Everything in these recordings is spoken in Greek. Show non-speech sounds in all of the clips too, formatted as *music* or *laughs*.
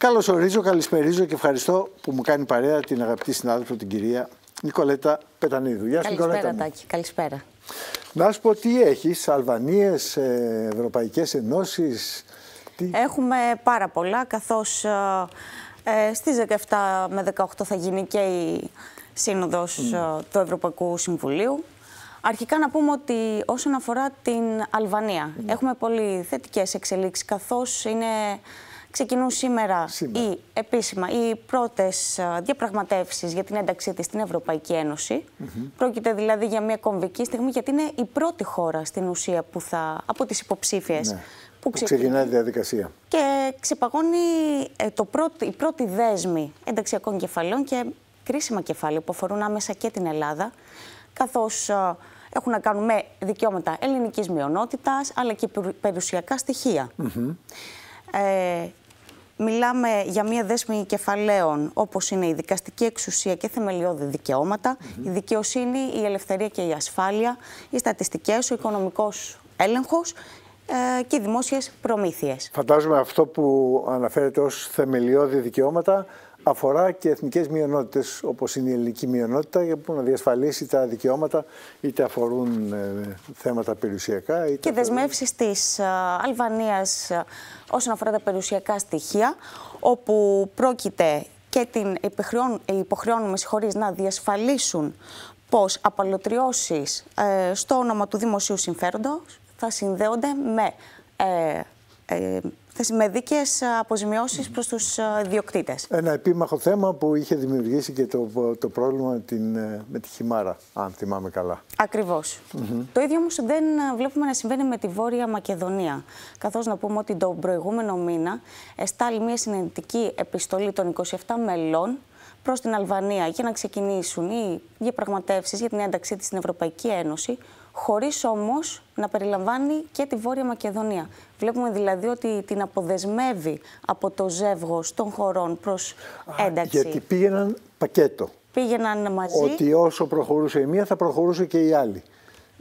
Καλώς ορίζω, καλησπερίζω και ευχαριστώ που μου κάνει παρέα την αγαπητή συνάδελφο, την κυρία Νικολέτα Πετανίδου. Γεια σου, Νικολέτα. Καλησπέρα, Καλησπέρα. Να σου πω τι έχεις, Αλβανίες, ε, Ευρωπαϊκές Ενώσεις. Τι... Έχουμε πάρα πολλά, καθώς ε, ε στις 17 με 18 θα γίνει και η σύνοδος mm. ε, του Ευρωπαϊκού Συμβουλίου. Αρχικά να πούμε ότι όσον αφορά την Αλβανία, mm. έχουμε πολύ θετικές εξελίξεις, καθώς είναι ξεκινούν σήμερα, σήμερα. οι επίσημα οι πρώτες διαπραγματεύσεις για την ένταξή της στην Ευρωπαϊκή Ένωση. Πρόκειται δηλαδή για μια κομβική στιγμή, γιατί είναι η πρώτη χώρα στην ουσία που θα, από τις υποψήφιες. Ναι. Που ξεκινάει η διαδικασία. Και ξεπαγώνει ε, το πρώτη, η πρώτη δέσμη ενταξιακών κεφαλαίων και κρίσιμα κεφάλαια που αφορούν άμεσα και την Ελλάδα, καθώς έχουν να κάνουν με δικαιώματα ελληνικής μειονότητας, αλλά και περιουσιακά στοιχεία. Mm -hmm. ε, Μιλάμε για μια δέσμη κεφαλαίων, όπως είναι η δικαστική εξουσία και θεμελιώδη δικαιώματα, η δικαιοσύνη, η ελευθερία και η ασφάλεια, οι στατιστικές, ο οικονομικός έλεγχος ε, και δημόσιες προμήθειες. Φαντάζομαι αυτό που αναφέρεται ως θεμελιώδη δικαιώματα αφορά και εθνικές μειονότητες όπως είναι η ελληνική μειονότητα που να διασφαλίσει τα δικαιώματα είτε αφορούν ε, θέματα περιουσιακά. και δεσμεύσεις της ε, Αλβανίας όσον αφορά τα περιουσιακά στοιχεία όπου πρόκειται και την υποχρεώνουμε συγχωρείς να διασφαλίσουν πως απαλωτριώσεις στο όνομα του δημοσίου συμφέροντος θα συνδέονται με ε, ε, με δίκαιες αποζημιώσεις προς τους ε, διοκτήτε. Ένα επίμαχο θέμα που είχε δημιουργήσει και το, το πρόβλημα την, ε, με τη χιμάρα, αν θυμάμαι καλά. Ακριβώς. Το ίδιο όμως δεν ε, βλέπουμε να συμβαίνει με τη Βόρεια Μακεδονία. Καθώς να πούμε ότι τον προηγούμενο μήνα εστάλει μια συνεντική επιστολή των 27 μελών προς την Αλβανία για να ξεκινήσουν οι διαπραγματεύσεις για την ένταξή της στην Ευρωπαϊκή Ένωση, χωρίς όμως να περιλαμβάνει και τη Βόρεια Μακεδονία. Βλέπουμε δηλαδή ότι την αποδεσμεύει από το ζεύγο των χωρών προς ένταξη. γιατί πήγαιναν πακέτο. Πήγαιναν μαζί. Ότι όσο προχωρούσε η μία, θα προχωρούσε και η άλλη.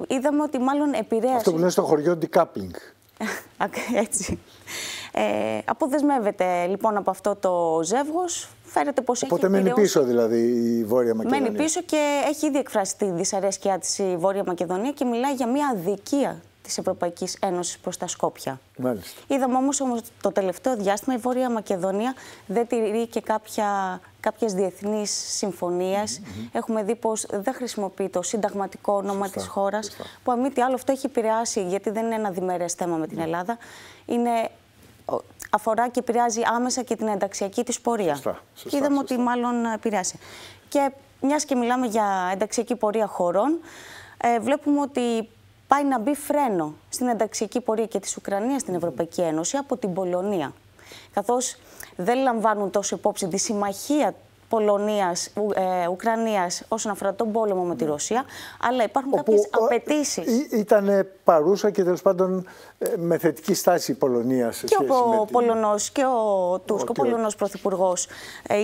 Είδαμε ότι μάλλον επηρέασε. Αυτό που λένε στο χωριό decoupling. *laughs* Έτσι. Ε, αποδεσμεύεται λοιπόν από αυτό το ζεύγος, φέρεται πως Οπότε έχει... μένει πίσω δηλαδή η Βόρεια Μακεδονία. Μένει πίσω και έχει ήδη εκφράσει τη δυσαρέσκειά της η Βόρεια Μακεδονία και μιλάει για μια αδικία της Ευρωπαϊκής Ένωσης προς τα Σκόπια. Μάλιστα. Είδαμε όμως, το τελευταίο διάστημα η Βόρεια Μακεδονία δεν τηρεί και κάποια, κάποιες διεθνείς συμφωνίες. Έχουμε δει πως δεν χρησιμοποιεί το συνταγματικό όνομα τη της χώρας, που αν μη τι άλλο αυτό έχει επηρεάσει, γιατί δεν είναι ένα διμερές θέμα με την ναι. Ελλάδα. Είναι αφορά και επηρεάζει άμεσα και την ενταξιακή της πορεία. Σωστά, και είδαμε ότι μάλλον επηρεάσει. Και μιας και μιλάμε για ενταξιακή πορεία χωρών, ε, βλέπουμε ότι πάει να μπει φρένο στην ενταξιακή πορεία και της Ουκρανίας στην Ευρωπαϊκή Ένωση από την Πολωνία. Καθώς δεν λαμβάνουν τόσο υπόψη τη συμμαχία Πολωνίας, ε, Ουκρανίας όσον αφορά τον πόλεμο με τη Ρωσία, αλλά υπάρχουν κάποιε απαιτήσεις. Ε, ε, ήταν παρούσα και τέλος πάντων ε, με θετική στάση η Πολωνία σε και σχέση ο, με ο την... Πολωνός και ο Τούρκο, ο Πολωνός Πρωθυπουργός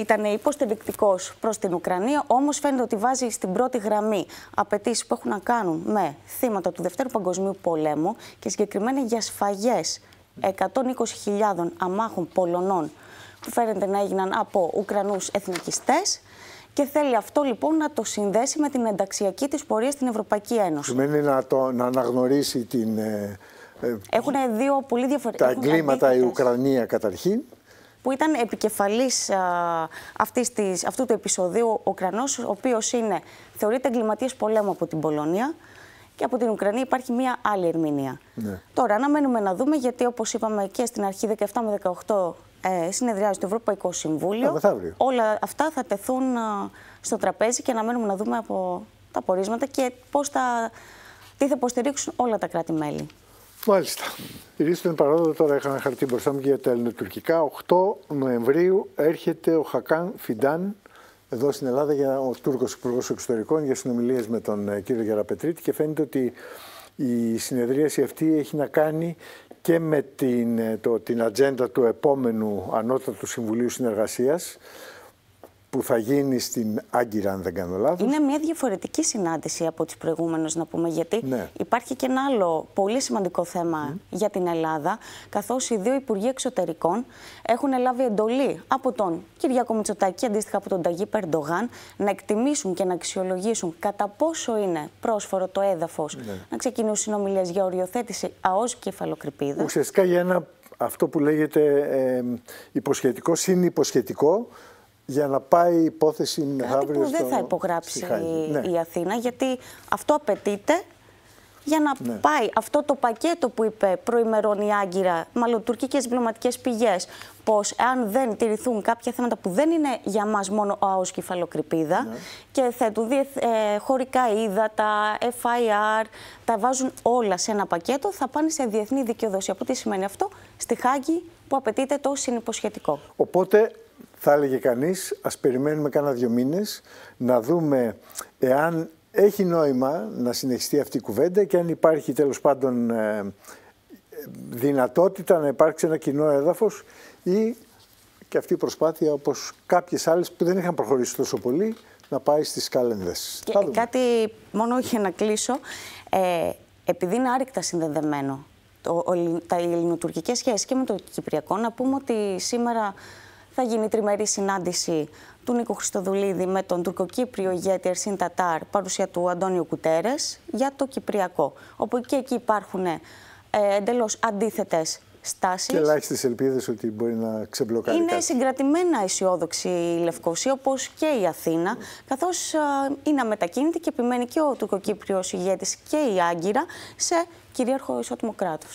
ήταν υποστηρικτικός προς την Ουκρανία, όμως φαίνεται ότι βάζει στην πρώτη γραμμή απαιτήσεις που έχουν να κάνουν με θύματα του Δευτέρου Παγκοσμίου Πολέμου και συγκεκριμένα για σφαγές 120.000 αμάχων Πολωνών που φαίνεται να έγιναν από Ουκρανούς εθνικιστές και θέλει αυτό λοιπόν να το συνδέσει με την ενταξιακή της πορεία στην Ευρωπαϊκή Ένωση. Σημαίνει να, να αναγνωρίσει την... Ε, ε, έχουν δύο πολύ διαφορετικά... Τα εγκλήματα η Ουκρανία καταρχήν που ήταν επικεφαλής αυτού του επεισοδίου ο Ουκρανός, ο οποίος θεωρείται εγκληματίας πολέμου από την Πολωνία και από την Ουκρανία υπάρχει μία άλλη ερμηνεία. Ναι. Τώρα αναμένουμε να δούμε γιατί όπως είπαμε και στην αρχή 17 με 18 ε, συνεδριάζει το Ευρωπαϊκό Συμβούλιο. Ε, όλα αυτά θα τεθούν ε, στο τραπέζι και αναμένουμε να δούμε από τα πορίσματα και πώς θα, τι θα υποστηρίξουν όλα τα κράτη-μέλη. Μάλιστα. είναι παρόδο, τώρα είχα ένα χαρτί μπροστά μου και για τα ελληνοτουρκικά. 8 Νοεμβρίου έρχεται ο Χακάν Φιντάν εδώ στην Ελλάδα, για, ο Τούρκος Υπουργός Εξωτερικών, για συνομιλίες με τον ε, κύριο Γεραπετρίτη και φαίνεται ότι η συνεδρίαση αυτή έχει να κάνει και με την, ε, το, την ατζέντα του επόμενου Ανώτατου Συμβουλίου Συνεργασίας που θα γίνει στην Άγκυρα, αν δεν κάνω λάθος. Είναι μια διαφορετική συνάντηση από τις προηγούμενες, να πούμε, γιατί ναι. υπάρχει και ένα άλλο πολύ σημαντικό θέμα για την Ελλάδα, καθώς οι δύο Υπουργοί Εξωτερικών έχουν λάβει εντολή από τον Κυριάκο Μητσοτάκη, αντίστοιχα από τον Ταγί Περντογάν, να εκτιμήσουν και να αξιολογήσουν κατά πόσο είναι πρόσφορο το έδαφος ναι. να ξεκινούν συνομιλίες για οριοθέτηση ΑΟΣ κεφαλοκρηπίδα. Ουσιαστικά για ένα αυτό που λέγεται ε, ε υποσχετικό, συνυποσχετικό, για να πάει η υπόθεση Κάτι αύριο που δεν θα υπογράψει ναι. η... Αθήνα, γιατί αυτό απαιτείται για να ναι. πάει αυτό το πακέτο που είπε προημερών η Άγκυρα, μάλλον τουρκικέ διπλωματικέ πηγές, πως αν δεν τηρηθούν κάποια θέματα που δεν είναι για μας μόνο ο ΑΟΣ κεφαλοκρηπίδα ναι. και θέτουν διεθ, ε, χωρικά ύδατα, FIR, τα βάζουν όλα σε ένα πακέτο, θα πάνε σε διεθνή δικαιοδοσία. Που τι σημαίνει αυτό, στη Χάγη που απαιτείται το συνυποσχετικό. Οπότε θα έλεγε κανείς, ας περιμένουμε κάνα δύο μήνες να δούμε εάν έχει νόημα να συνεχιστεί αυτή η κουβέντα και αν υπάρχει τέλος πάντων ε, δυνατότητα να υπάρξει ένα κοινό έδαφος ή και αυτή η προσπάθεια όπως κάποιες άλλες που δεν είχαν προχωρήσει τόσο πολύ να πάει στις κάλενδες. Και κάτι μόνο είχε να κλείσω. Ε, επειδή είναι άρρηκτα συνδεδεμένο το, τα ελληνοτουρκικές σχέσεις και με το κυπριακό, να πούμε ότι σήμερα θα γίνει τριμερή συνάντηση του Νίκο Χριστοδουλίδη με τον τουρκοκύπριο ηγέτη Ερσίν Τατάρ, παρουσία του Αντώνιου Κουτέρες, για το Κυπριακό. Όπου και εκεί υπάρχουν ε, εντελώς αντίθετες στάσεις. Και ελάχιστες ελπίδες ότι μπορεί να ξεμπλοκάρει. Είναι κάτι. συγκρατημένα αισιόδοξη η Λευκοσία, όπως και η Αθήνα, καθώς ε, είναι αμετακίνητη και επιμένει και ο τουρκοκύπριος ηγέτης και η Άγκυρα σε κυρίαρχο ισότιμο κράτος.